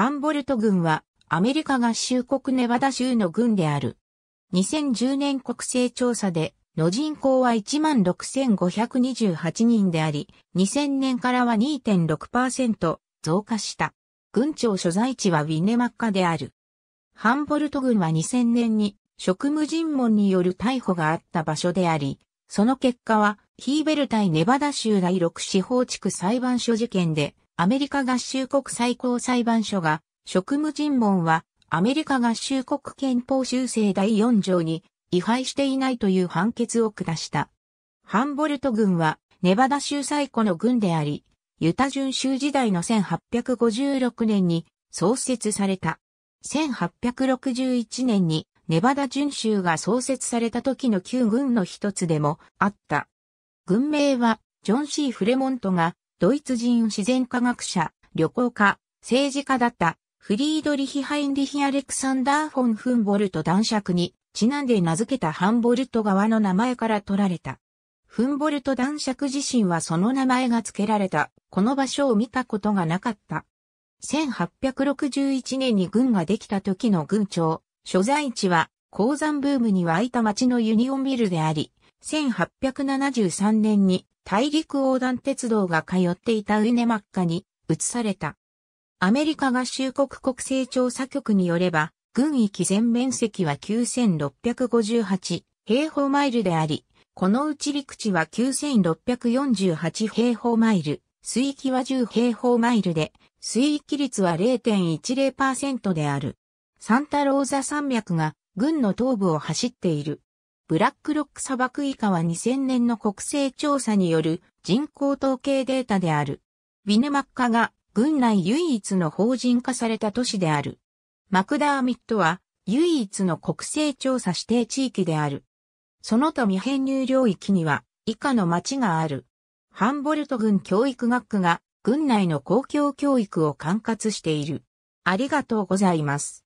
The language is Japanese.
ハンボルト軍はアメリカ合衆国ネバダ州の軍である。2010年国勢調査での人口は16,528人であり、2000年からは2.6%増加した。軍庁所在地はウィネマッカである。ハンボルト軍は2000年に職務尋問による逮捕があった場所であり、その結果はヒーベル対ネバダ州第6司法地区裁判所事件でアメリカ合衆国最高裁判所が、職務尋問は、アメリカ合衆国憲法修正第4条に違反していないという判決を下した。ハンボルト軍は、ネバダ州最古の軍であり、ユタ準州時代の1856年に創設された。1861年にネバダ準州が創設された時の旧軍の一つでもあった。軍名はジョン・シー・フレモントがドイツ人自然科学者、旅行家、政治家だった、フリードリヒ・ハインリヒ・アレクサンダー・フォン・フンボルト男爵に、ちなんで名付けたハンボルト川の名前から取られた。フンボルト男爵自身はその名前が付けられた、この場所を見たことがなかった。1861年に軍ができた時の軍長、所在地は鉱山ブームに湧いた町のユニオンビルであり、1873年に大陸横断鉄道が通っていたウネマッカに移された。アメリカ合衆国国勢調査局によれば、軍域全面積は9658平方マイルであり、このうち陸地は9648平方マイル、水域は10平方マイルで、水域率は0.10%である。サンタローザ山脈が軍の東部を走っている。ブラックロック砂漠以下は2000年の国勢調査による人口統計データである。ウィネマッカが軍内唯一の法人化された都市である。マクダーミットは唯一の国勢調査指定地域である。その他未編入領域には以下の町がある。ハンボルト軍教育学区が軍内の公共教育を管轄している。ありがとうございます。